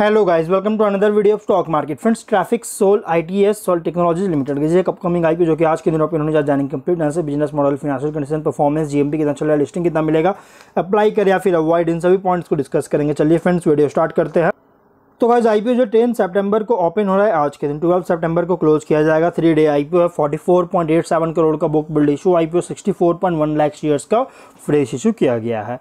hello guys welcome to another video of stock market friends Traffic Sol ITS Sol Technologies Limited की एक upcoming आई जो कि आज के दिनों पर उन्होंने जाने कंप्लीट यहाँ से business model financial condition performance GMP कितना चल रहा है लिस्टिंग कितना मिलेगा अप्लाई करें या फिर अवॉइड इन सभी पॉइंट्स को डिस्कस करेंगे चलिए फ्रेंड्स वीडियो स्टार्ट करते हैं तो गाइज आई जो टेन सितंबर को ओपन हो रहा है आज के दिन ट्वेल्व सितंबर को क्लोज किया जाएगा three day I P O है forty four point eight seven crore का book build issue I P O sixty four point one lakhs shares का फ्रेश इशू किया गया है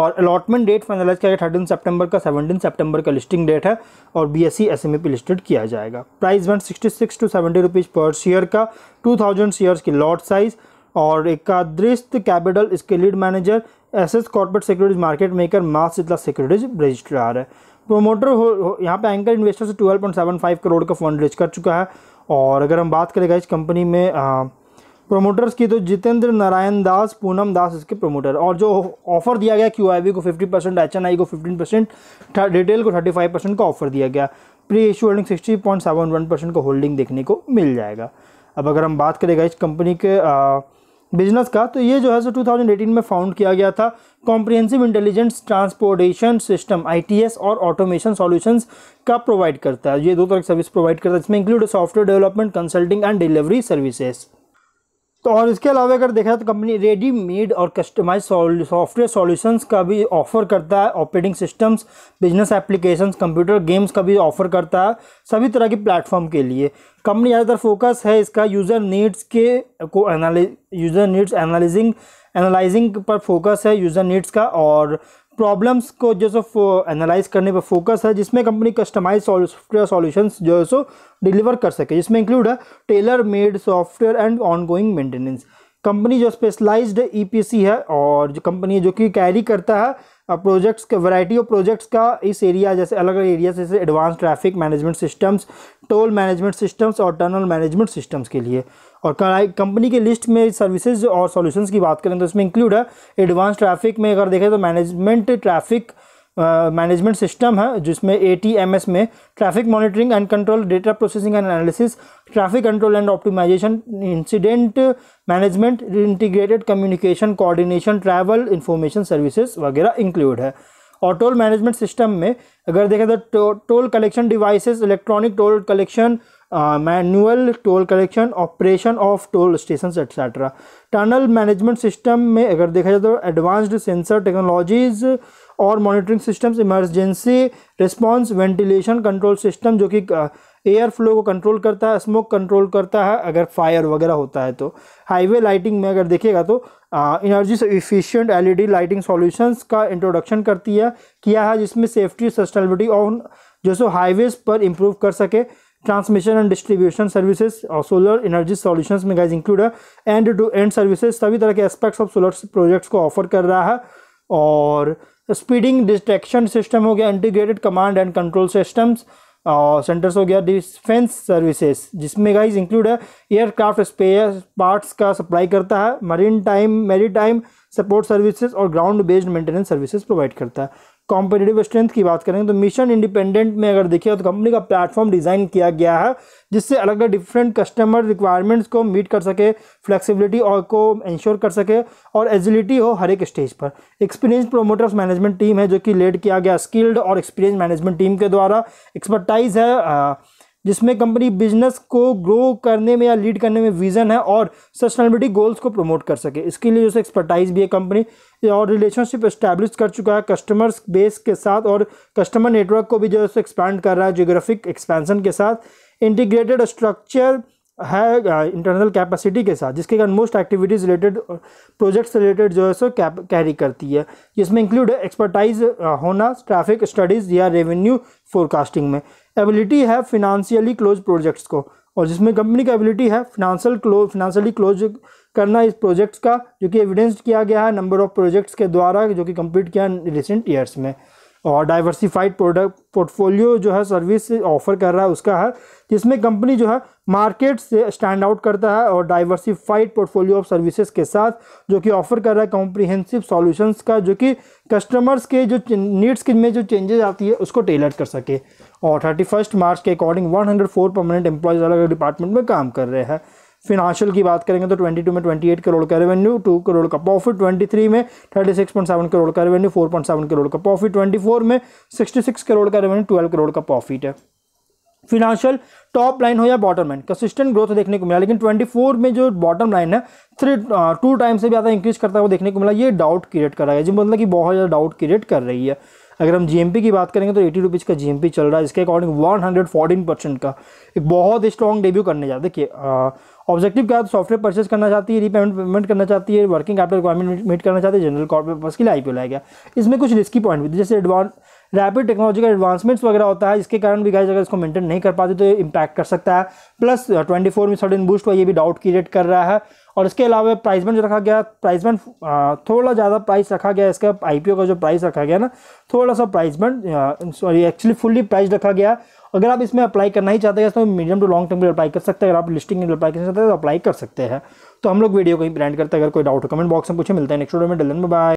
और अलॉटमेंट डेट फाइनलाइज किया गया थर्टीन सेप्टेम्बर का सेवनटीन सेप्टेम्बर का लिस्टिंग डेट है और B S C S M A P listed किया जाएगा price one sixty six to seventy rupees per share का टू थाउजेंड शेयर्स की लॉट साइज़ और एकादृस्त कैपिटल इसके lead manager S S corporate securities market maker मास इतला securities registrar है प्रोमोटर हो, यहाँ पे एंकर इन्वेस्टर से 12.75 करोड़ का फंड रेज कर चुका है और अगर हम बात करेंगे इस कंपनी में आ, प्रोमोटर्स की तो जितेंद्र नारायण दास पूनम दास इसके प्रोमोटर और जो ऑफर दिया गया क्यू आई वी को fifty percent H N I को फिफ्टीन परसेंट रिटेल को थर्टी फाइव परसेंट का ऑफर दिया गया pre issue holding sixty point seven one percent का होल्डिंग देखने को मिल जाएगा अब अगर हम बात करेगा इस कंपनी के आ, बिजनेस का तो ये जो है सो 2018 में फाउंड किया गया था comprehensive intelligence transportation system ITS और ऑटोमेशन सॉल्यूशंस का प्रोवाइड करता है ये दो तरह की सर्विस प्रोवाइड करता है इसमें include software development consulting and delivery services तो और इसके अलावा अगर देखा जाए तो कंपनी रेडी मेड और कस्टमाइज सॉफ्टवेयर सॉल्यूशंस का भी ऑफ़र करता है operating systems business applications computer games का भी ऑफ़र करता है सभी तरह के प्लेटफॉर्म के लिए कंपनी ज़्यादातर फोकस है इसका यूज़र नीड्स के को यूज़र नीड्स एनालिजिंग एनालाइजिंग पर फोकस है यूज़र नीड्स का और प्रॉब्लम्स को जो सो एनालाइज करने पर फोकस है जिसमें कंपनी कस्टमाइज सॉफ्टवेयर सॉल्यूशंस जो है सो डिलीवर कर सके जिसमें इंक्लूड है tailor made software and ongoing maintenance company जो स्पेशलाइज्ड ईपीसी e है और जो कंपनी जो कि कैरी करता है प्रोजेक्ट्स के वैरायटी ऑफ प्रोजेक्ट्स का इस एरिया जैसे अलग अलग एरिया जैसे advance traffic management systems toll management systems और टनल मैनेजमेंट सिस्टम्स के लिए और कंपनी के लिस्ट में सर्विसेज और सॉल्यूशंस की बात करें तो इसमें इंक्लूड है एडवांस ट्रैफिक में अगर देखें तो मैनेजमेंट ट्रैफिक मैनेजमेंट सिस्टम है जिसमें ए टी एम एस में traffic monitoring and control data processing and analysis traffic control and optimisation incident management integrated communication coordination travel information services वगैरह include है और टोल मैनेजमेंट सिस्टम में अगर देखें तो toll collection devices electronic toll collection manual toll collection operation of toll station etcetera tunnel management system में अगर देखा जाए तो एडवांस्ड सेंसर टेक्नोलॉजीज़ और monitoring systems emergency response ventilation control system जो कि एयर uh, फ्लो को कंट्रोल करता है स्मोक कंट्रोल करता है अगर फायर वगैरह होता है तो हाईवे लाइटिंग में अगर देखिएगा तो energy efficient LED lighting solutions का इंट्रोडक्शन करती है किया है जिसमें सेफ्टी सस्टेनेबिलिटी और जो सो हाईवेज पर इम्प्रूव कर सके ट्रांसमिशन एंड डिस्ट्रीब्यूशन सर्विसेज और सोलर एनर्जी सॉल्यूशंस में गाइज इंक्लूड है एंड टू एंड सर्विसेज सभी तरह के एस्पेक्ट्स ऑफ सोलर प्रोजेक्ट्स को ऑफर कर रहा है और स्पीडिंग डिटेक्शन सिस्टम हो गया integrated command and control systems और सेंटर्स हो गया डिफेंस सर्विसेज जिसमें गाइज इंक्लूड है एयरक्राफ्ट स्पेयर पार्ट्स का सप्लाई करता है maritime maritime support services और ground based maintenance services provide करता है कॉम्पिटेटिव स्ट्रेंथ की बात करेंगे तो मिशन इंडिपेंडेंट में अगर देखिए तो कंपनी का प्लेटफॉर्म डिज़ाइन किया गया है जिससे अलग अलग डिफरेंट कस्टमर रिक्वायरमेंट्स को मीट कर सके फ्लेक्सिबिलिटी और को इंश्योर कर सके और एजिलिटी हो हर एक स्टेज पर एक्सपीरियंस प्रोमोटर्स मैनेजमेंट टीम है जो कि लेड किया गया स्किल्ड और एक्सपीरियंस मैनेजमेंट टीम के द्वारा एक्सपर्टाइज है जिसमें कंपनी बिजनेस को ग्रो करने में या लीड करने में विजन है और सस्टेनेबिलिटी गोल्स को प्रमोट कर सके इसके लिए जो एक्सपर्टाइज भी है कंपनी और रिलेशनशिप इस्टेब्लिश कर चुका है कस्टमर्स बेस के साथ और कस्टमर नेटवर्क को भी जो है एक्सपैंड कर रहा है जियोग्राफिक एक्सपेंसन के साथ इंटीग्रेटेड स्ट्रक्चर है इंटरनल uh, कैपेसिटी के साथ जिसके कारण most activities related projects related जो है सो कैरी करती है जिसमें इंक्लूड एक्सपर्टाइज होना ट्रैफिक स्टडीज़ या रेवेन्यू फोरकास्टिंग में एबिलिटी है फिनंशियली क्लोज प्रोजेक्ट्स को और जिसमें कंपनी का एबिलिटी है फिनंशियल क्लोज फिनंशियली क्लोज करना इस प्रोजेक्ट्स का जो कि एविडेंस किया गया है नंबर ऑफ प्रोजेक्ट्स के द्वारा जो कि कंप्लीट किया रिसेंट ईयर्स में और डाइवर्सिफाइड प्रोडक्ट पोर्टफोलियो जो है सर्विस ऑफर कर रहा है उसका है जिसमें कंपनी जो है मार्केट से स्टैंड आउट करता है और डाइवर्सिफाइड पोर्टफोलियो ऑफ सर्विसेज के साथ जो कि ऑफर कर रहा है कॉम्प्रिहेंसिव सॉल्यूशंस का जो कि कस्टमर्स के जो नीड्स के में जो चेंजेस आती है उसको टेलर कर सके और थर्टी फर्स्ट मार्च के अकॉर्डिंग 104 परमानेंट एम्प्लॉयज़ अलग अलग डिपार्टमेंट में काम कर रहे हैं फिनांशियल की बात करेंगे तो 22 में 28 करोड़ का रेवेन्यू टू करोड़ का प्रॉफिट 23 में 36.7 करोड़ का रेवेन्यू 4.7 करोड़ का प्रॉफिट 24 में 66 करोड़ का रेवेन्यू 12 करोड़ का प्रॉफिट है फिनाशियल टॉप लाइन हो या बॉटम लाइन कंसिस्टेंट ग्रोथ देखने को मिला लेकिन 24 में जो बॉटम लाइन है थ्री टू टाइम से भी ज़्यादा इंक्रीज करता हुआ देखने को मिला ये डाउट क्रिएट कर रहा है जो मतलब कि बहुत ज़्यादा डाउट क्रिएट कर रही है अगर हम जी की बात करेंगे तो एटी रुपीज़ का जीएमपी चल रहा है इसके according one hundred fourteen percent का एक बहुत स्ट्रॉन्ग डेब्यू करने जा देखिए ऑब्जेक्टिव क्या है तो सॉफ्टवेयर परचेस करना चाहती है रीपेमेंट पेमेंट करना चाहती है वर्किंग कैपिटल रिक्वायरमेंट मीट करना चाहती है जनरल कॉर्पोरेट के लिए आईपीओ लाया गया इसमें कुछ रिस्की पॉइंट भी जैसे एडवांस रैपिड टेक्नोलॉजी का एडवांसमेंट्स वगैरह होता है इसके कारण भी गाइज अगर इसको मेंटेन नहीं कर पाते तो इम्पैक्ट कर सकता है प्लस ट्वेंटी फोर में सडन बूस्ट हुआ ये भी डाउट क्रिएट कर रहा है और इसके अलावा प्राइस बैंड जो रखा गया प्राइस बैंड uh, थोड़ा ज़्यादा प्राइस रखा गया इसका आईपीओ का जो प्राइस रखा गया ना थोड़ा सा price band sorry actually fully price रखा गया अगर आप इसमें अप्लाई करना ही चाहते हैं तो मीडियम टू लॉन्ग टर्म के अप्लाई कर सकते हैं अगर आप लिस्टिंग में अप्लाई करना चाहते हैं तो अप्लाई कर सकते हैं तो हम लोग वीडियो को ही ब्रांड करते हैं अगर कोई डाउट हो कमेंट बॉक्स में पूछे मिलते हैं नेक्स्ट वीडियो में डलन में बाय